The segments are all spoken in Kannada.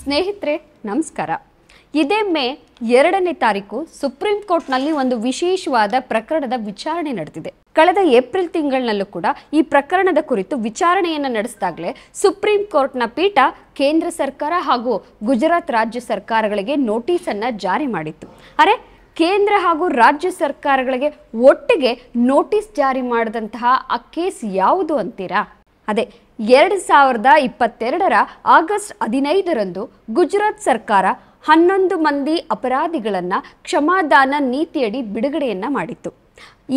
ಸ್ನೇಹಿತರೆ ನಮಸ್ಕಾರ ಇದೇ ಮೇ ಎರಡನೇ ತಾರೀಕು ಸುಪ್ರೀಂ ಕೋರ್ಟ್ನಲ್ಲಿ ಒಂದು ವಿಶೇಷವಾದ ಪ್ರಕರಣದ ವಿಚಾರಣೆ ನಡೆದಿದೆ ಕಳೆದ ಏಪ್ರಿಲ್ ತಿಂಗಳಲ್ಲೂ ಕೂಡ ಈ ಪ್ರಕರಣದ ಕುರಿತು ವಿಚಾರಣೆಯನ್ನು ನಡೆಸಿದಾಗಲೇ ಸುಪ್ರೀಂ ಕೋರ್ಟ್ನ ಪೀಠ ಕೇಂದ್ರ ಸರ್ಕಾರ ಹಾಗೂ ಗುಜರಾತ್ ರಾಜ್ಯ ಸರ್ಕಾರಗಳಿಗೆ ನೋಟಿಸ್ ಅನ್ನ ಜಾರಿ ಮಾಡಿತ್ತು ಅರೆ ಕೇಂದ್ರ ಹಾಗೂ ರಾಜ್ಯ ಸರ್ಕಾರಗಳಿಗೆ ಒಟ್ಟಿಗೆ ನೋಟಿಸ್ ಜಾರಿ ಮಾಡಿದಂತಹ ಆ ಕೇಸ್ ಯಾವುದು ಅಂತೀರಾ ಅದೇ ಎರಡು ಸಾವಿರದ ಇಪ್ಪತ್ತೆರಡರ ಆಗಸ್ಟ್ ಹದಿನೈದರಂದು ಗುಜರಾತ್ ಸರ್ಕಾರ ಹನ್ನೊಂದು ಮಂದಿ ಅಪರಾಧಿಗಳನ್ನು ಕ್ಷಮಾದಾನ ನೀತಿಯಡಿ ಬಿಡುಗಡೆಯನ್ನು ಮಾಡಿತ್ತು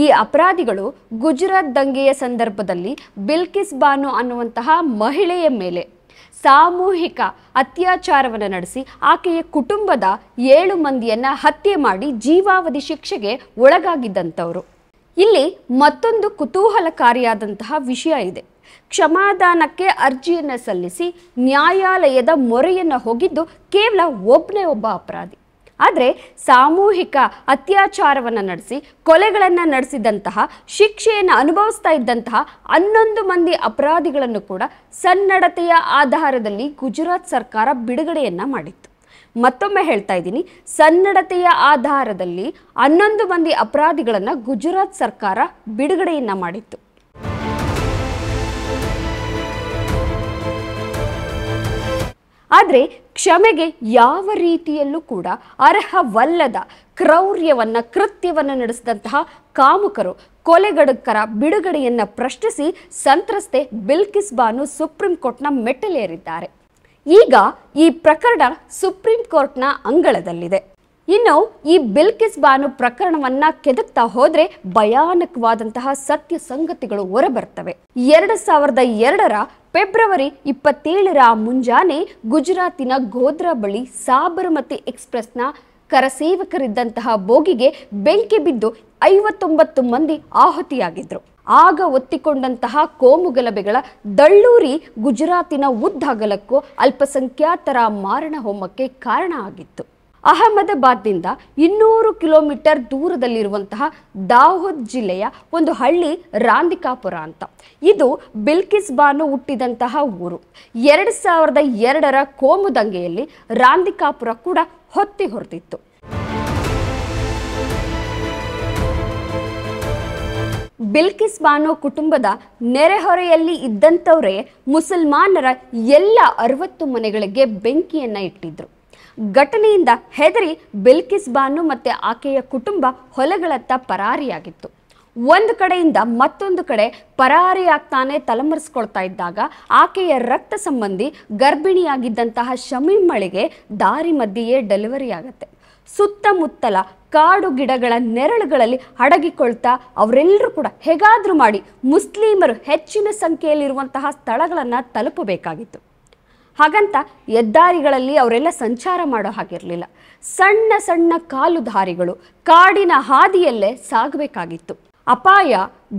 ಈ ಅಪರಾಧಿಗಳು ಗುಜರಾತ್ ದಂಗೆಯ ಸಂದರ್ಭದಲ್ಲಿ ಬಿಲ್ಕಿಸ್ ಬಾನು ಅನ್ನುವಂತಹ ಮಹಿಳೆಯ ಮೇಲೆ ಸಾಮೂಹಿಕ ಅತ್ಯಾಚಾರವನ್ನು ನಡೆಸಿ ಆಕೆಯ ಕುಟುಂಬದ ಏಳು ಮಂದಿಯನ್ನು ಹತ್ಯೆ ಮಾಡಿ ಜೀವಾವಧಿ ಶಿಕ್ಷೆಗೆ ಒಳಗಾಗಿದ್ದಂಥವರು ಇಲ್ಲಿ ಮತ್ತೊಂದು ಕುತೂಹಲಕಾರಿಯಾದಂತಹ ವಿಷಯ ಇದೆ ಕ್ಷಮಾದಾನಕ್ಕೆ ಅರ್ಜಿಯನ್ನು ಸಲ್ಲಿಸಿ ನ್ಯಾಯಾಲಯದ ಮೊರೆಯನ್ನು ಹೋಗಿದ್ದು ಕೇವಲ ಒಬ್ಬನೇ ಒಬ್ಬ ಅಪರಾಧಿ ಆದರೆ ಸಾಮೂಹಿಕ ಅತ್ಯಾಚಾರವನ್ನು ನಡೆಸಿ ಕೊಲೆಗಳನ್ನು ನಡೆಸಿದಂತಹ ಶಿಕ್ಷೆಯನ್ನು ಅನುಭವಿಸ್ತಾ ಇದ್ದಂತಹ ಹನ್ನೊಂದು ಮಂದಿ ಅಪರಾಧಿಗಳನ್ನು ಕೂಡ ಸನ್ನಡತೆಯ ಆಧಾರದಲ್ಲಿ ಗುಜರಾತ್ ಸರ್ಕಾರ ಬಿಡುಗಡೆಯನ್ನು ಮಾಡಿತ್ತು ಮತ್ತೊಮ್ಮೆ ಹೇಳ್ತಾ ಇದ್ದೀನಿ ಸನ್ನಡತೆಯ ಆಧಾರದಲ್ಲಿ ಹನ್ನೊಂದು ಮಂದಿ ಅಪರಾಧಿಗಳನ್ನು ಗುಜರಾತ್ ಸರ್ಕಾರ ಬಿಡುಗಡೆಯನ್ನು ಮಾಡಿತ್ತು ಆದರೆ ಕ್ಷಮೆಗೆ ಯಾವ ರೀತಿಯಲ್ಲೂ ಕೂಡ ಅರ್ಹವಲ್ಲದ ಕ್ರೌರ್ಯವನ್ನು ಕೃತ್ಯವನ್ನು ನಡೆಸಿದಂತಹ ಕಾಮುಕರು ಕೊಲೆಗಡುಕರ ಬಿಡುಗಡೆಯನ್ನು ಪ್ರಶ್ನಿಸಿ ಸಂತ್ರಸ್ತೆ ಬಿಲ್ಕಿಸ್ ಬಾನು ಸುಪ್ರೀಂ ಕೋರ್ಟ್ನ ಮೆಟ್ಟಲೇರಿದ್ದಾರೆ ಈಗ ಈ ಪ್ರಕರಣ ಸುಪ್ರೀಂ ಕೋರ್ಟ್ನ ಅಂಗಳದಲ್ಲಿದೆ ಇನ್ನು ಈ ಬಿಲ್ಕಿಸ್ ಬಾನು ಪ್ರಕರಣವನ್ನ ಕೆದಕ್ತಾ ಹೋದ್ರೆ ಭಯಾನಕವಾದಂತಹ ಸತ್ಯ ಸಂಗತಿಗಳು ಹೊರಬರ್ತವೆ ಎರಡು ಸಾವಿರದ ಎರಡರ ಫೆಬ್ರವರಿ ಇಪ್ಪತ್ತೇಳರ ಮುಂಜಾನೆ ಗುಜರಾತಿನ ಗೋಧ್ರಾ ಬಳಿ ಸಾಬರಮತಿ ಎಕ್ಸ್ಪ್ರೆಸ್ನ ಕರಸೇವಕರಿದ್ದಂತಹ ಬೋಗಿಗೆ ಬೆಂಕಿ ಬಿದ್ದು ಐವತ್ತೊಂಬತ್ತು ಮಂದಿ ಆಹುತಿಯಾಗಿದ್ದರು ಆಗ ಒತ್ತಿಕೊಂಡಂತಹ ಗಲಭೆಗಳ ದಳ್ಳೂರಿ ಗುಜರಾತಿನ ಉದ್ದಗಲಕ್ಕೂ ಅಲ್ಪಸಂಖ್ಯಾತರ ಮಾರಣ ಹೋಮಕ್ಕೆ ಕಾರಣ ಆಗಿತ್ತು ಅಹಮದಾಬಾದ್ನಿಂದ ಇನ್ನೂರು ಕಿಲೋಮೀಟರ್ ದೂರದಲ್ಲಿರುವಂತಹ ದಾಹೋದ್ ಜಿಲ್ಲೆಯ ಒಂದು ಹಳ್ಳಿ ರಾಂದಿಕಾಪುರ ಅಂತ ಇದು ಬಿಲ್ಕಿಸ್ ಬಾನು ಹುಟ್ಟಿದಂತಹ ಊರು ಎರಡು ಸಾವಿರದ ಎರಡರ ಕೋಮು ದಂಗೆಯಲ್ಲಿ ರಾಂದಿಕಾಪುರ ಕೂಡ ಹೊತ್ತಿ ಹೊರತಿತ್ತು ಬಿಲ್ಕಿಸ್ ಬಾನು ಕುಟುಂಬದ ನೆರೆಹೊರೆಯಲ್ಲಿ ಇದ್ದಂಥವರೇ ಮುಸಲ್ಮಾನರ ಎಲ್ಲ ಅರವತ್ತು ಮನೆಗಳಿಗೆ ಬೆಂಕಿಯನ್ನು ಇಟ್ಟಿದ್ರು ಘಟನೆಯಿಂದ ಹೆದರಿ ಬಿಲ್ಕಿಸ್ ಬಾನು ಮತ್ತು ಆಕೆಯ ಕುಟುಂಬ ಹೊಲಗಳತ್ತ ಪರಾರಿಯಾಗಿತ್ತು ಒಂದು ಕಡೆಯಿಂದ ಮತ್ತೊಂದು ಕಡೆ ಪರಾರಿಯಾಗ್ತಾನೆ ತಲೆಮರೆಸ್ಕೊಳ್ತಾ ಇದ್ದಾಗ ಆಕೆಯ ರಕ್ತ ಸಂಬಂಧಿ ಗರ್ಭಿಣಿಯಾಗಿದ್ದಂತಹ ಶಮೀಮಳಿಗೆ ದಾರಿ ಮಧ್ಯೆಯೇ ಡೆಲಿವರಿ ಆಗುತ್ತೆ ಸುತ್ತಮುತ್ತಲ ಕಾಡು ಗಿಡಗಳ ನೆರಳುಗಳಲ್ಲಿ ಅಡಗಿಕೊಳ್ತಾ ಅವರೆಲ್ಲರೂ ಕೂಡ ಹೇಗಾದರೂ ಮಾಡಿ ಮುಸ್ಲಿಮರು ಹೆಚ್ಚಿನ ಸಂಖ್ಯೆಯಲ್ಲಿರುವಂತಹ ಸ್ಥಳಗಳನ್ನು ತಲುಪಬೇಕಾಗಿತ್ತು ಹಾಗಂತ ಹೆದ್ದಾರಿಗಳಲ್ಲಿ ಅವರೆಲ್ಲ ಸಂಚಾರ ಮಾಡೋ ಹಾಗಿರಲಿಲ್ಲ ಸಣ್ಣ ಸಣ್ಣ ಕಾಲು ದಾರಿಗಳು ಕಾಡಿನ ಹಾದಿಯಲ್ಲೇ ಸಾಗಬೇಕಾಗಿತ್ತು ಅಪಾಯ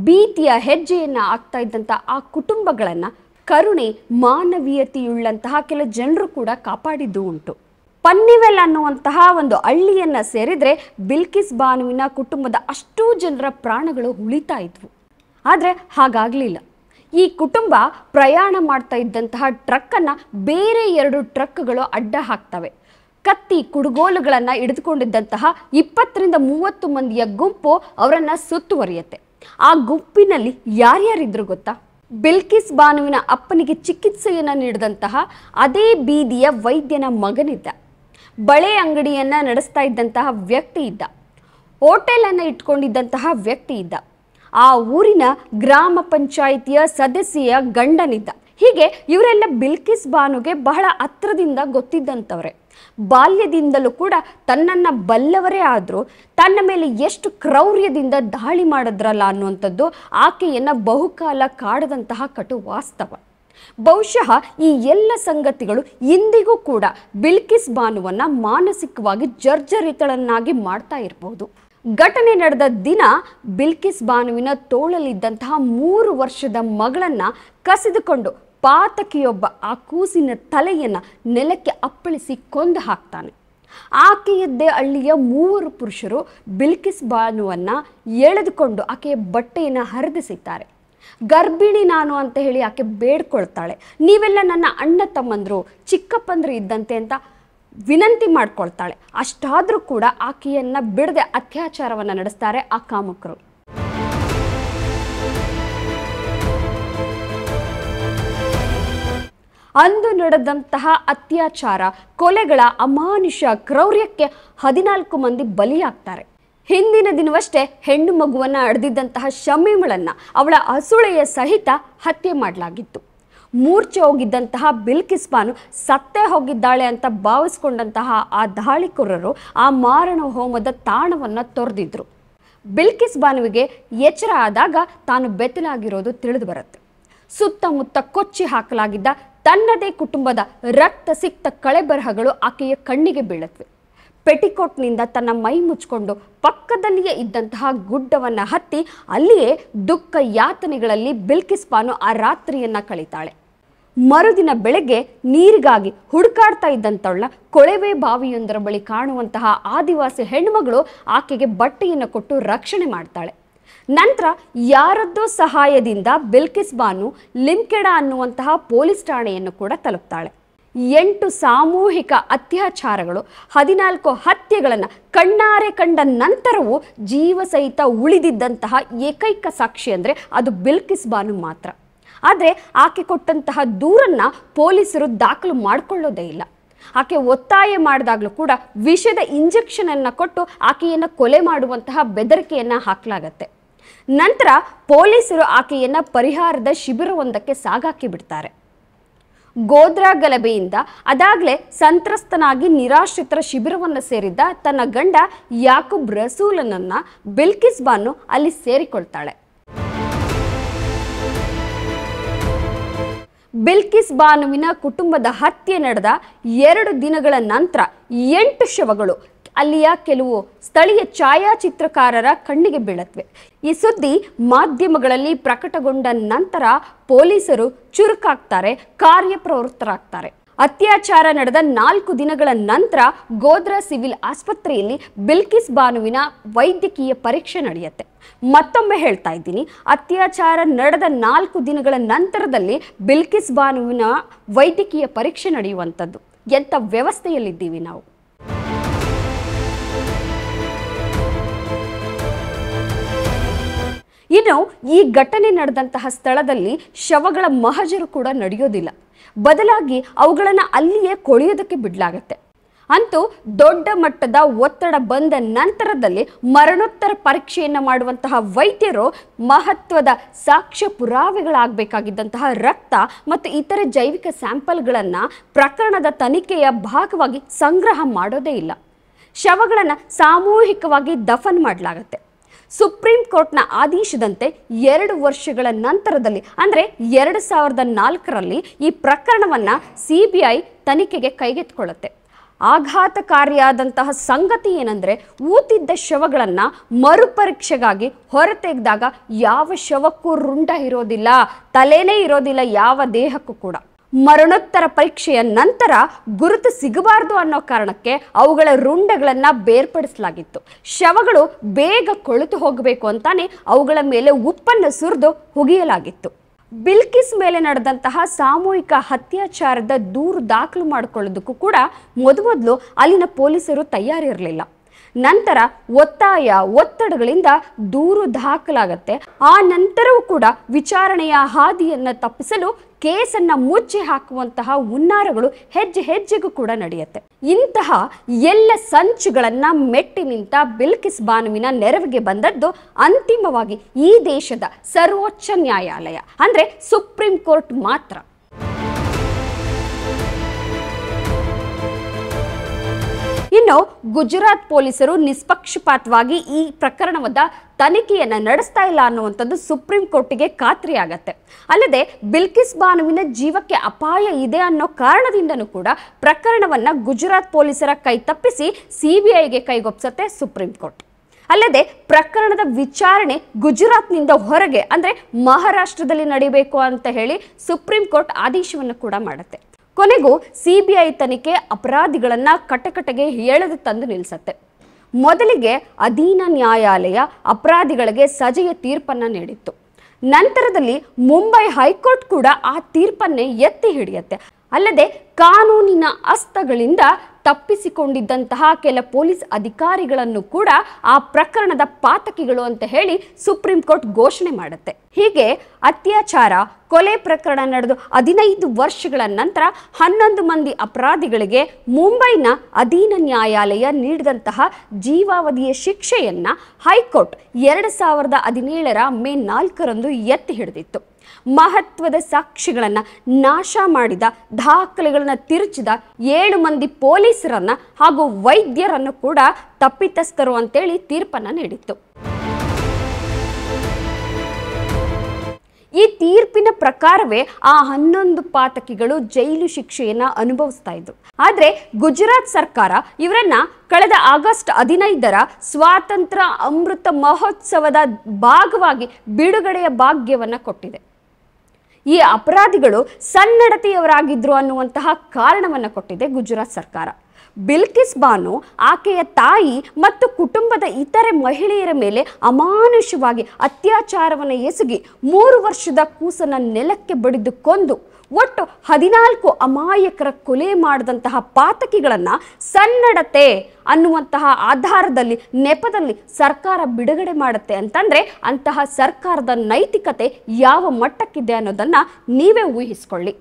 ಭೀತಿಯ ಹೆಜ್ಜೆಯನ್ನು ಆಗ್ತಾ ಇದ್ದಂಥ ಆ ಕುಟುಂಬಗಳನ್ನು ಕರುಣೆ ಮಾನವೀಯತೆಯುಳ್ಳಂತಹ ಕೆಲ ಜನರು ಕೂಡ ಕಾಪಾಡಿದ್ದು ಉಂಟು ಪನ್ನಿವೆಲ್ ಅನ್ನುವಂತಹ ಒಂದು ಹಳ್ಳಿಯನ್ನು ಸೇರಿದರೆ ಬಿಲ್ಕಿಸ್ ಬಾನುವಿನ ಕುಟುಂಬದ ಅಷ್ಟೂ ಜನರ ಪ್ರಾಣಗಳು ಉಳಿತಾ ಇದ್ವು ಆದರೆ ಹಾಗಾಗಲಿಲ್ಲ ಈ ಕುಟುಂಬ ಪ್ರಯಾಣ ಮಾಡ್ತಾ ಇದ್ದಂತಹ ಟ್ರಕ್ಕನ್ನು ಬೇರೆ ಎರಡು ಟ್ರಕ್ಗಳು ಅಡ್ಡ ಹಾಕ್ತವೆ ಕತ್ತಿ ಕುಡುಗೋಲುಗಳನ್ನು ಹಿಡಿದುಕೊಂಡಿದ್ದಂತಹ ಇಪ್ಪತ್ತರಿಂದ ಮೂವತ್ತು ಮಂದಿಯ ಗುಂಪು ಅವರನ್ನು ಸುತ್ತುವರಿಯುತ್ತೆ ಆ ಗುಂಪಿನಲ್ಲಿ ಯಾರ್ಯಾರಿದ್ರು ಗೊತ್ತಾ ಬಿಲ್ಕಿಸ್ ಬಾನುವಿನ ಅಪ್ಪನಿಗೆ ಚಿಕಿತ್ಸೆಯನ್ನು ನೀಡಿದಂತಹ ಅದೇ ಬೀದಿಯ ವೈದ್ಯನ ಮಗನಿದ್ದ ಬಳೆ ಅಂಗಡಿಯನ್ನು ನಡೆಸ್ತಾ ಇದ್ದಂತಹ ವ್ಯಕ್ತಿ ಇದ್ದ ಹೋಟೆಲನ್ನು ಇಟ್ಕೊಂಡಿದ್ದಂತಹ ವ್ಯಕ್ತಿ ಇದ್ದ ಆ ಊರಿನ ಗ್ರಾಮ ಪಂಚಾಯಿತಿಯ ಸದಸ್ಯೆಯ ಗಂಡನಿದ್ದ ಹೀಗೆ ಇವರೆಲ್ಲ ಬಿಲ್ಕಿಸ್ ಬಾನುಗೆ ಬಹಳ ಹತ್ರದಿಂದ ಗೊತ್ತಿದ್ದಂಥವ್ರೆ ಬಾಲ್ಯದಿಂದಲೂ ಕೂಡ ತನ್ನನ್ನು ಬಲ್ಲವರೇ ಆದರೂ ತನ್ನ ಮೇಲೆ ಎಷ್ಟು ಕ್ರೌರ್ಯದಿಂದ ದಾಳಿ ಮಾಡಿದ್ರಲ್ಲ ಅನ್ನುವಂಥದ್ದು ಆಕೆಯನ್ನು ಬಹುಕಾಲ ಕಾಡದಂತಹ ಕಟು ವಾಸ್ತವ ಬಹುಶಃ ಈ ಎಲ್ಲ ಸಂಗತಿಗಳು ಇಂದಿಗೂ ಕೂಡ ಬಿಲ್ಕಿಸ್ ಬಾನುವನ್ನು ಮಾನಸಿಕವಾಗಿ ಜರ್ಜರಿತಳನ್ನಾಗಿ ಮಾಡ್ತಾ ಇರಬಹುದು ಘಟನೆ ನಡೆದ ದಿನ ಬಿಲ್ಕಿಸ್ ಬಾನುವಿನ ತೋಳಲಿದ್ದಂತಹ ಮೂರು ವರ್ಷದ ಮಗಳನ್ನ ಕಸಿದುಕೊಂಡು ಪಾತಕಿಯೊಬ್ಬ ಆ ಕೂಸಿನ ತಲೆಯನ್ನು ನೆಲಕ್ಕೆ ಅಪ್ಪಳಿಸಿ ಕೊಂದು ಹಾಕ್ತಾನೆ ಆಕೆಯದ್ದೇ ಹಳ್ಳಿಯ ಮೂವರು ಪುರುಷರು ಬಿಲ್ಕಿಸ್ ಬಾನುವನ್ನ ಎಳೆದುಕೊಂಡು ಆಕೆಯ ಬಟ್ಟೆಯನ್ನು ಹರಿದಿಸಿದ್ದಾರೆ ಗರ್ಭಿಣಿ ನಾನು ಅಂತ ಹೇಳಿ ಆಕೆ ಬೇಡ್ಕೊಳ್ತಾಳೆ ನೀವೆಲ್ಲ ನನ್ನ ಅಣ್ಣ ತಮ್ಮಂದ್ರು ಚಿಕ್ಕಪ್ಪಂದ್ರು ಇದ್ದಂತೆ ಅಂತ ವಿನಂತಿ ಮಾಡ್ಕೊಳ್ತಾಳೆ ಅಷ್ಟಾದರೂ ಕೂಡ ಆಕೆಯನ್ನ ಬಿಡದೆ ಅತ್ಯಾಚಾರವನ್ನು ನಡೆಸ್ತಾರೆ ಆ ಕಾಮಕರು ಅಂದು ನಡೆದಂತಹ ಅತ್ಯಾಚಾರ ಕೊಲೆಗಳ ಅಮಾನುಷ ಕ್ರೌರ್ಯಕ್ಕೆ ಹದಿನಾಲ್ಕು ಮಂದಿ ಬಲಿಯಾಗ್ತಾರೆ ಹಿಂದಿನ ದಿನವಷ್ಟೇ ಹೆಣ್ಣು ಮಗುವನ್ನ ಅಡ್ದಿದ್ದಂತಹ ಶಮೀಮಳನ್ನ ಅವಳ ಅಸುಳೆಯ ಸಹಿತ ಹತ್ಯೆ ಮಾಡಲಾಗಿತ್ತು ಮೂರ್ಛೆ ಹೋಗಿದ್ದಂತಹ ಬಿಲ್ಕಿಸ್ಬಾನು ಸತ್ತೇ ಹೋಗಿದ್ದಾಳೆ ಅಂತ ಭಾವಿಸ್ಕೊಂಡಂತಹ ಆ ದಾಳಿಕೋರರು ಆ ಮಾರಣ ಹೋಮದ ತಾಣವನ್ನು ತೊರೆದಿದ್ರು ಬಿಲ್ಕಿಸ್ಬಾನುವಿಗೆ ಎಚ್ಚರ ಆದಾಗ ತಾನು ಬೆತ್ತಲಾಗಿರೋದು ತಿಳಿದು ಬರುತ್ತೆ ಸುತ್ತಮುತ್ತ ಕೊಚ್ಚಿ ಹಾಕಲಾಗಿದ್ದ ತನ್ನದೇ ಕುಟುಂಬದ ರಕ್ತ ಸಿಕ್ತ ಕಳೆಬರಹಗಳು ಆಕೆಯ ಕಣ್ಣಿಗೆ ಬೀಳತ್ವೆ ಪೆಟಿಕೋಟ್ನಿಂದ ತನ್ನ ಮೈ ಮುಚ್ಚಿಕೊಂಡು ಪಕ್ಕದಲ್ಲಿಯೇ ಇದ್ದಂತಹ ಗುಡ್ಡವನ್ನು ಹತ್ತಿ ಅಲ್ಲಿಯೇ ದುಃಖ ಯಾತನೆಗಳಲ್ಲಿ ಬಿಲ್ಕಿಸ್ಬಾನು ಆ ರಾತ್ರಿಯನ್ನು ಕಳೀತಾಳೆ ಮರುದಿನ ಬೆಳಗ್ಗೆ ನೀರಿಗಾಗಿ ಹುಡುಕಾಡ್ತಾ ಇದ್ದಂಥವಳ ಕೊಳವೆ ಬಾವಿಯೊಂದರ ಬಳಿ ಕಾಣುವಂತಹ ಆದಿವಾಸಿ ಹೆಣ್ಮಗಳು ಆಕೆಗೆ ಬಟ್ಟೆಯನ್ನು ಕೊಟ್ಟು ರಕ್ಷಣೆ ಮಾಡ್ತಾಳೆ ನಂತರ ಯಾರದ್ದೋ ಸಹಾಯದಿಂದ ಬಿಲ್ಕಿಸ್ ಬಾನು ಲಿಂಕೆಡ ಅನ್ನುವಂತಹ ಪೊಲೀಸ್ ಠಾಣೆಯನ್ನು ಕೂಡ ತಲುಪ್ತಾಳೆ ಎಂಟು ಸಾಮೂಹಿಕ ಅತ್ಯಾಚಾರಗಳು ಹದಿನಾಲ್ಕು ಹತ್ಯೆಗಳನ್ನು ಕಣ್ಣಾರೆ ಕಂಡ ನಂತರವೂ ಜೀವ ಸಹಿತ ಉಳಿದಿದ್ದಂತಹ ಏಕೈಕ ಸಾಕ್ಷಿ ಅಂದರೆ ಅದು ಬಿಲ್ಕಿಸ್ ಬಾನು ಮಾತ್ರ ಆದರೆ ಆಕೆ ಕೊಟ್ಟಂತಹ ದೂರನ್ನು ಪೊಲೀಸರು ದಾಖಲು ಮಾಡಿಕೊಳ್ಳೋದೇ ಇಲ್ಲ ಆಕೆ ಒತ್ತಾಯ ಮಾಡಿದಾಗಲೂ ಕೂಡ ವಿಷದ ಇಂಜೆಕ್ಷನನ್ನು ಕೊಟ್ಟು ಆಕೆಯನ್ನು ಕೊಲೆ ಮಾಡುವಂತಹ ಬೆದರಿಕೆಯನ್ನು ಹಾಕಲಾಗತ್ತೆ ನಂತರ ಪೊಲೀಸರು ಆಕೆಯನ್ನು ಪರಿಹಾರದ ಶಿಬಿರವೊಂದಕ್ಕೆ ಸಾಗಾಕಿ ಬಿಡ್ತಾರೆ ಗೋದ್ರಾ ಗಲಭೆಯಿಂದ ಅದಾಗಲೇ ಸಂತ್ರಸ್ತನಾಗಿ ನಿರಾಶ್ರಿತರ ಶಿಬಿರವನ್ನು ಸೇರಿದ್ದ ತನ್ನ ಗಂಡ ಯಾಕುಬ್ ರಸೂಲನನ್ನು ಬಿಲ್ಕಿಸ್ಬಾನು ಅಲ್ಲಿ ಸೇರಿಕೊಳ್ತಾಳೆ ಬಿಲ್ಕಿಸ್ ಬಾನುವಿನ ಕುಟುಂಬದ ಹತ್ಯೆ ನಡೆದ ಎರಡು ದಿನಗಳ ನಂತರ ಎಂಟು ಶವಗಳು ಅಲ್ಲಿಯ ಕೆಲವು ಸ್ಥಳೀಯ ಛಾಯಾಚಿತ್ರಕಾರರ ಕಣ್ಣಿಗೆ ಬೀಳತ್ವೆ ಈ ಸುದ್ದಿ ಮಾಧ್ಯಮಗಳಲ್ಲಿ ಪ್ರಕಟಗೊಂಡ ನಂತರ ಪೊಲೀಸರು ಚುರುಕಾಗ್ತಾರೆ ಕಾರ್ಯಪ್ರವೃತ್ತರಾಗ್ತಾರೆ ಅತ್ಯಾಚಾರ ನಡೆದ ನಾಲ್ಕು ದಿನಗಳ ನಂತರ ಗೋಧ್ರಾ ಸಿವಿಲ್ ಆಸ್ಪತ್ರೆಯಲ್ಲಿ ಬಿಲ್ಕಿಸ್ ಬಾನುವಿನ ವೈದ್ಯಕೀಯ ಪರೀಕ್ಷೆ ನಡೆಯುತ್ತೆ ಮತ್ತೊಮ್ಮೆ ಹೇಳ್ತಾ ಇದ್ದೀನಿ ಅತ್ಯಾಚಾರ ನಡೆದ ನಾಲ್ಕು ದಿನಗಳ ನಂತರದಲ್ಲಿ ಬಿಲ್ಕಿಸ್ ಬಾನುವಿನ ವೈದ್ಯಕೀಯ ಪರೀಕ್ಷೆ ನಡೆಯುವಂಥದ್ದು ಎಂಥ ವ್ಯವಸ್ಥೆಯಲ್ಲಿದ್ದೀವಿ ನಾವು ಇನ್ನು ಈ ಘಟನೆ ನಡೆದಂತಹ ಸ್ಥಳದಲ್ಲಿ ಶವಗಳ ಮಹಜರು ಕೂಡ ನಡೆಯೋದಿಲ್ಲ ಬದಲಾಗಿ ಅವುಗಳನ್ನು ಅಲ್ಲಿಯೇ ಕೊಳೆಯೋದಕ್ಕೆ ಬಿಡಲಾಗತ್ತೆ ಅಂತೂ ದೊಡ್ಡ ಮಟ್ಟದ ಒತ್ತಡ ಬಂದ ನಂತರದಲ್ಲಿ ಮರಣೋತ್ತರ ಪರೀಕ್ಷೆಯನ್ನು ಮಾಡುವಂತಹ ವೈದ್ಯರು ಮಹತ್ವದ ಸಾಕ್ಷ್ಯ ಪುರಾವೆಗಳಾಗಬೇಕಾಗಿದ್ದಂತಹ ರಕ್ತ ಮತ್ತು ಇತರೆ ಜೈವಿಕ ಸ್ಯಾಂಪಲ್ಗಳನ್ನು ಪ್ರಕರಣದ ತನಿಖೆಯ ಭಾಗವಾಗಿ ಸಂಗ್ರಹ ಮಾಡೋದೇ ಇಲ್ಲ ಶವಗಳನ್ನು ಸಾಮೂಹಿಕವಾಗಿ ದಫನ್ ಮಾಡಲಾಗತ್ತೆ ಸುಪ್ರೀಂ ಕೋರ್ಟ್ನ ಆದೇಶದಂತೆ ಎರಡು ವರ್ಷಗಳ ನಂತರದಲ್ಲಿ ಅಂದರೆ ಎರಡು ಸಾವಿರದ ನಾಲ್ಕರಲ್ಲಿ ಈ ಪ್ರಕರಣವನ್ನು ಸಿ ಬಿ ಐ ತನಿಖೆಗೆ ಕೈಗೆತ್ತಿಕೊಳ್ಳುತ್ತೆ ಆಘಾತಕಾರಿಯಾದಂತಹ ಸಂಗತಿ ಏನಂದರೆ ಊತಿದ್ದ ಶವಗಳನ್ನು ಮರುಪರೀಕ್ಷೆಗಾಗಿ ಹೊರತೆಗೆದಾಗ ಯಾವ ಶವಕ್ಕೂ ರುಂಡ ಇರೋದಿಲ್ಲ ತಲೆನೇ ಇರೋದಿಲ್ಲ ಯಾವ ದೇಹಕ್ಕೂ ಕೂಡ ಮರಣೋತ್ತರ ಪರೀಕ್ಷೆಯ ನಂತರ ಗುರುತು ಸಿಗಬಾರದು ಅನ್ನೋ ಕಾರಣಕ್ಕೆ ಅವುಗಳ ರುಂಡಗಳನ್ನು ಬೇರ್ಪಡಿಸಲಾಗಿತ್ತು ಶವಗಳು ಬೇಗ ಕೊಳೆತು ಹೋಗಬೇಕು ಅಂತಾನೆ ಅವುಗಳ ಮೇಲೆ ಉಪ್ಪನ್ನು ಸುರಿದು ಹುಗಿಯಲಾಗಿತ್ತು ಬಿಲ್ಕಿಸ್ ಮೇಲೆ ನಡೆದಂತಹ ಸಾಮೂಹಿಕ ಅತ್ಯಾಚಾರದ ದೂರು ದಾಖಲು ಮಾಡಿಕೊಳ್ಳೋದಕ್ಕೂ ಕೂಡ ಮೊದಮೊದಲು ಅಲ್ಲಿನ ಪೊಲೀಸರು ತಯಾರಿರಲಿಲ್ಲ ನಂತರ ಒತ್ತಾಯ ಒತ್ತಡಗಳಿಂದ ದೂರು ದಾಖಲಾಗತ್ತೆ ಆ ನಂತರವೂ ಕೂಡ ವಿಚಾರಣೆಯ ಹಾದಿಯನ್ನು ತಪ್ಪಿಸಲು ಕೇಸನ್ನು ಮುಚ್ಚಿ ಹಾಕುವಂತಹ ಹುನ್ನಾರಗಳು ಹೆಜ್ಜೆ ಹೆಜ್ಜೆಗೂ ಕೂಡ ನಡೆಯುತ್ತೆ ಇಂತಹ ಎಲ್ಲ ಸಂಚುಗಳನ್ನು ಮೆಟ್ಟಿ ನಿಂತ ಬಿಲ್ಕಿಸ್ ಬಾನುವಿನ ನೆರವಿಗೆ ಬಂದದ್ದು ಅಂತಿಮವಾಗಿ ಈ ದೇಶದ ಸರ್ವೋಚ್ಚ ನ್ಯಾಯಾಲಯ ಅಂದ್ರೆ ಸುಪ್ರೀಂ ಕೋರ್ಟ್ ಮಾತ್ರ ಇನ್ನು ಗುಜರಾತ್ ಪೊಲೀಸರು ನಿಷ್ಪಕ್ಷಪಾತವಾಗಿ ಈ ಪ್ರಕರಣವಾದ ತನಿಖೆಯನ್ನು ನಡೆಸ್ತಾ ಇಲ್ಲ ಅನ್ನುವಂಥದ್ದು ಸುಪ್ರೀಂ ಕೋರ್ಟಿಗೆ ಖಾತ್ರಿ ಆಗತ್ತೆ ಅಲ್ಲದೆ ಬಿಲ್ಕಿಸ್ ಬಾನುವಿನ ಜೀವಕ್ಕೆ ಅಪಾಯ ಇದೆ ಅನ್ನೋ ಕಾರಣದಿಂದನೂ ಕೂಡ ಪ್ರಕರಣವನ್ನು ಗುಜರಾತ್ ಪೊಲೀಸರ ಕೈ ತಪ್ಪಿಸಿ ಸಿಬಿಐಗೆ ಕೈಗೊಪ್ಸತ್ತೆ ಸುಪ್ರೀಂ ಕೋರ್ಟ್ ಅಲ್ಲದೆ ಪ್ರಕರಣದ ವಿಚಾರಣೆ ಗುಜರಾತ್ನಿಂದ ಹೊರಗೆ ಅಂದರೆ ಮಹಾರಾಷ್ಟ್ರದಲ್ಲಿ ನಡೀಬೇಕು ಅಂತ ಹೇಳಿ ಸುಪ್ರೀಂ ಕೋರ್ಟ್ ಆದೇಶವನ್ನು ಕೂಡ ಮಾಡುತ್ತೆ ಕೊನೆಗೂ ಸಿಬಿಐ ತನಿಖೆ ಅಪರಾಧಿಗಳನ್ನ ಕಟಕಟಗೆ ಹೇಳದು ತಂದು ನಿಲ್ಲಿಸತ್ತೆ ಮೊದಲಿಗೆ ಅಧೀನ ನ್ಯಾಯಾಲಯ ಅಪರಾಧಿಗಳಿಗೆ ಸಜೆಯ ತೀರ್ಪನ್ನ ನೀಡಿತ್ತು ನಂತರದಲ್ಲಿ ಮುಂಬೈ ಹೈಕೋರ್ಟ್ ಕೂಡ ಆ ತೀರ್ಪನ್ನೇ ಎತ್ತಿ ಹಿಡಿಯತ್ತೆ ಅಲ್ಲದೆ ಕಾನೂನಿನ ಅಸ್ತಗಳಿಂದ ತಪ್ಪಿಸಿಕೊಂಡಿದ್ದಂತಹ ಕೆಲ ಪೊಲೀಸ್ ಅಧಿಕಾರಿಗಳನ್ನು ಕೂಡ ಆ ಪ್ರಕರಣದ ಪಾತಕಿಗಳು ಅಂತ ಹೇಳಿ ಸುಪ್ರೀಂ ಕೋರ್ಟ್ ಘೋಷಣೆ ಮಾಡುತ್ತೆ ಹೀಗೆ ಅತ್ಯಾಚಾರ ಕೊಲೆ ಪ್ರಕರಣ ನಡೆದು ಹದಿನೈದು ವರ್ಷಗಳ ನಂತರ ಹನ್ನೊಂದು ಮಂದಿ ಅಪರಾಧಿಗಳಿಗೆ ಮುಂಬೈನ ಅಧೀನ ನ್ಯಾಯಾಲಯ ನೀಡಿದಂತಹ ಜೀವಾವಧಿಯ ಶಿಕ್ಷೆಯನ್ನು ಹೈಕೋರ್ಟ್ ಎರಡು ಸಾವಿರದ ಹದಿನೇಳರ ಮೇ ನಾಲ್ಕರಂದು ಎತ್ತಿ ಹಿಡಿದಿತ್ತು ಮಹತ್ವದ ಸಾಕ್ಷಿಗಳನ್ನು ನಾಶ ಮಾಡಿದ ದಾಖಲೆಗಳನ್ನು ತಿರುಚಿದ ಏಳು ಮಂದಿ ಪೊಲೀಸರನ್ನು ಹಾಗೂ ವೈದ್ಯರನ್ನು ಕೂಡ ತಪ್ಪಿತಸ್ಥರು ಅಂತೇಳಿ ತೀರ್ಪನ್ನು ನೀಡಿತ್ತು ಈ ತೀರ್ಪಿನ ಪ್ರಕಾರವೇ ಆ ಹನ್ನೊಂದು ಪಾತಕಿಗಳು ಜೈಲು ಶಿಕ್ಷೆಯನ್ನು ಅನುಭವಿಸ್ತಾ ಇದ್ರು ಆದರೆ ಗುಜರಾತ್ ಸರ್ಕಾರ ಇವರನ್ನ ಕಳೆದ ಆಗಸ್ಟ್ ಹದಿನೈದರ ಸ್ವಾತಂತ್ರ್ಯ ಅಮೃತ ಮಹೋತ್ಸವದ ಭಾಗವಾಗಿ ಬಿಡುಗಡೆಯ ಭಾಗ್ಯವನ್ನ ಕೊಟ್ಟಿದೆ ಈ ಅಪರಾಧಿಗಳು ಸನ್ನಡತೆಯವರಾಗಿದ್ರು ಅನ್ನುವಂತಹ ಕಾರಣವನ್ನು ಕೊಟ್ಟಿದೆ ಗುಜರಾತ್ ಸರ್ಕಾರ ಬಿಲ್ಕಿಸ್ ಬಾನು ಆಕೆಯ ತಾಯಿ ಮತ್ತು ಕುಟುಂಬದ ಇತರೆ ಮಹಿಳೆಯರ ಮೇಲೆ ಅಮಾನುಷವಾಗಿ ಅತ್ಯಾಚಾರವನ್ನು ಎಸಗಿ ಮೂರು ವರ್ಷದ ಕೂಸನ್ನು ನೆಲಕ್ಕೆ ಬಡಿದು ಕೊಂದು ಒಟ್ಟು ಹದಿನಾಲ್ಕು ಅಮಾಯಕರ ಕೊಲೆ ಮಾಡಿದಂತಹ ಪಾತಕಿಗಳನ್ನು ಸನ್ನಡತೆ ಅನ್ನುವಂತಹ ಆಧಾರದಲ್ಲಿ ನೆಪದಲ್ಲಿ ಸರ್ಕಾರ ಬಿಡುಗಡೆ ಮಾಡುತ್ತೆ ಅಂತಂದರೆ ಅಂತಹ ಸರ್ಕಾರದ ನೈತಿಕತೆ ಯಾವ ಮಟ್ಟಕ್ಕಿದೆ ಅನ್ನೋದನ್ನು ನೀವೇ ಊಹಿಸಿಕೊಳ್ಳಿ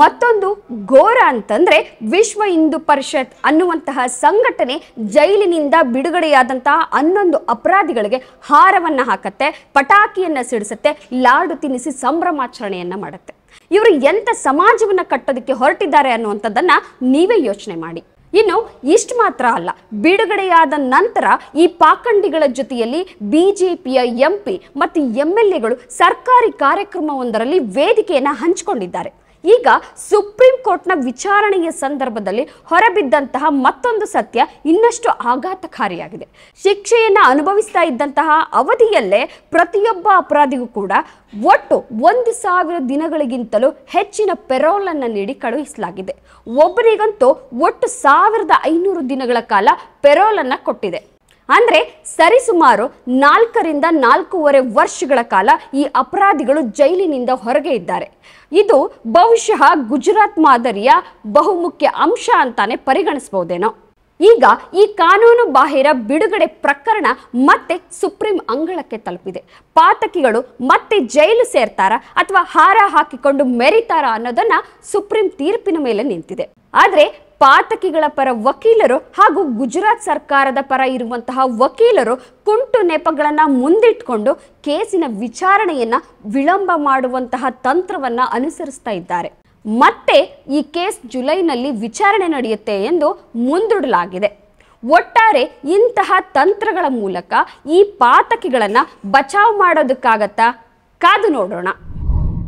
ಮತ್ತೊಂದು ಘೋರ ಅಂತಂದರೆ ವಿಶ್ವ ಹಿಂದೂ ಪರಿಷತ್ ಅನ್ನುವಂತಹ ಸಂಘಟನೆ ಜೈಲಿನಿಂದ ಬಿಡುಗಡೆಯಾದಂತಹ ಹನ್ನೊಂದು ಅಪರಾಧಿಗಳಿಗೆ ಹಾರವನ್ನು ಹಾಕತ್ತೆ ಪಟಾಕಿಯನ್ನು ಸಿಡಿಸುತ್ತೆ ಲಾಡು ತಿನ್ನಿಸಿ ಸಂಭ್ರಮಾಚರಣೆಯನ್ನು ಮಾಡುತ್ತೆ ಇವರು ಎಂಥ ಸಮಾಜವನ್ನು ಕಟ್ಟೋದಕ್ಕೆ ಹೊರಟಿದ್ದಾರೆ ಅನ್ನುವಂಥದ್ದನ್ನು ನೀವೇ ಯೋಚನೆ ಮಾಡಿ ಇನ್ನು ಇಷ್ಟು ಮಾತ್ರ ಅಲ್ಲ ಬಿಡುಗಡೆಯಾದ ನಂತರ ಈ ಪಾಖಂಡಿಗಳ ಜೊತೆಯಲ್ಲಿ ಬಿಜೆಪಿಯ ಎಂ ಪಿ ಮತ್ತು ಎಂ ಎಲ್ ಎಗಳು ಸರ್ಕಾರಿ ಕಾರ್ಯಕ್ರಮವೊಂದರಲ್ಲಿ ವೇದಿಕೆಯನ್ನು ಹಂಚಿಕೊಂಡಿದ್ದಾರೆ ಈಗ ಸುಪ್ರೀಂ ಕೋರ್ಟ್ನ ವಿಚಾರಣೆಯ ಸಂದರ್ಭದಲ್ಲಿ ಹೊರಬಿದ್ದಂತಹ ಮತ್ತೊಂದು ಸತ್ಯ ಇನ್ನಷ್ಟು ಆಘಾತಕಾರಿಯಾಗಿದೆ ಶಿಕ್ಷೆಯನ್ನು ಅನುಭವಿಸ್ತಾ ಇದ್ದಂತಹ ಅವಧಿಯಲ್ಲೇ ಪ್ರತಿಯೊಬ್ಬ ಅಪರಾಧಿಗೂ ಕೂಡ ಒಟ್ಟು ಒಂದು ಸಾವಿರ ದಿನಗಳಿಗಿಂತಲೂ ಹೆಚ್ಚಿನ ಪೆರೋಲ್ ಅನ್ನು ನೀಡಿ ಕಳುಹಿಸಲಾಗಿದೆ ಒಬ್ಬರಿಗಂತೂ ಒಟ್ಟು ಸಾವಿರದ ಐನೂರು ದಿನಗಳ ಕಾಲ ಪೆರೋಲ್ ಅನ್ನು ಕೊಟ್ಟಿದೆ ಅಂದ್ರೆ ಸರಿಸುಮಾರು ನಾಲ್ಕರಿಂದ ನಾಲ್ಕೂವರೆ ವರ್ಷಗಳ ಕಾಲ ಈ ಅಪರಾಧಿಗಳು ಜೈಲಿನಿಂದ ಹೊರಗೆ ಇದ್ದಾರೆ ಇದು ಬಹುಶಃ ಗುಜರಾತ್ ಮಾದರಿಯ ಬಹುಮುಖ್ಯ ಅಂಶ ಅಂತಾನೆ ಪರಿಗಣಿಸಬಹುದೇನೋ ಈಗ ಈ ಕಾನೂನು ಬಾಹಿರ ಬಿಡುಗಡೆ ಪ್ರಕರಣ ಮತ್ತೆ ಸುಪ್ರೀಂ ಅಂಗಳಕ್ಕೆ ತಲುಪಿದೆ ಪಾತಕಿಗಳು ಮತ್ತೆ ಜೈಲು ಸೇರ್ತಾರ ಅಥವಾ ಹಾರ ಹಾಕಿಕೊಂಡು ಮೆರಿತಾರ ಅನ್ನೋದನ್ನ ಸುಪ್ರೀಂ ತೀರ್ಪಿನ ಮೇಲೆ ನಿಂತಿದೆ ಆದರೆ ಪಾತಕಿಗಳ ಪರ ವಕೀಲರು ಹಾಗೂ ಗುಜರಾತ್ ಸರ್ಕಾರದ ಪರ ಇರುವಂತಹ ವಕೀಲರು ಕುಂಟು ನೆಪಗಳನ್ನ ಮುಂದಿಟ್ಕೊಂಡು ಕೇಸಿನ ವಿಚಾರಣೆಯನ್ನು ವಿಳಂಬ ಮಾಡುವಂತಹ ತಂತ್ರವನ್ನ ಅನುಸರಿಸ್ತಾ ಇದ್ದಾರೆ ಮತ್ತೆ ಈ ಕೇಸ್ ಜುಲೈನಲ್ಲಿ ವಿಚಾರಣೆ ನಡೆಯುತ್ತೆ ಎಂದು ಮುಂದೂಡಲಾಗಿದೆ ಒಟ್ಟಾರೆ ಇಂತಹ ತಂತ್ರಗಳ ಮೂಲಕ ಈ ಪಾತಕಿಗಳನ್ನು ಬಚಾವ್ ಮಾಡೋದಕ್ಕಾಗತ್ತಾ ಕಾದು ನೋಡೋಣ